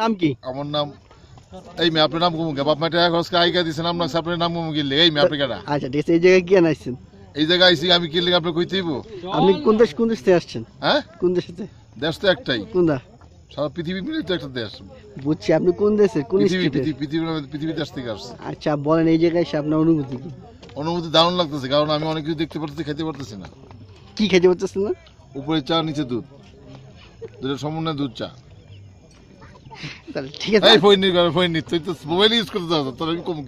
নাম কি আমার নাম এই মে আপনার নাম গুমুকে বাপ মা টাকা খরচ আইকা দিছেন আপনার আপনার নাম গুমুকে এই মে আপনি কাটা আচ্ছা ঠিক এই জায়গায় কেন আসছেন এই জায়গায় আইছি আমি কি লিখে আপনি কই দিব আপনি কোন দেশ কোন দেশ থেকে আসছেন হ্যাঁ কোন দেশ থেকে দেশ তো একটাই কোন দা সারা পৃথিবী মিলে তো একটা দেশ বুঝছি আপনি কোন দেশের কোন পৃথিবী পৃথিবী পৃথিবী দেশ থেকে আসছে আচ্ছা বলেন এই জায়গায় এসে আপনার অনুভূতি কি অনুভূতি দারুণ লাগতেছে কারণ আমি অনেক কিছু দেখতে পারতেছি খেতে পারতেছি না কি খেতে পারতেছেন না উপরে চা নিচে দুধ দুটো সমন্বয় দুধ চা फोन नि फोइन निबाइल युज गर्छ तर कम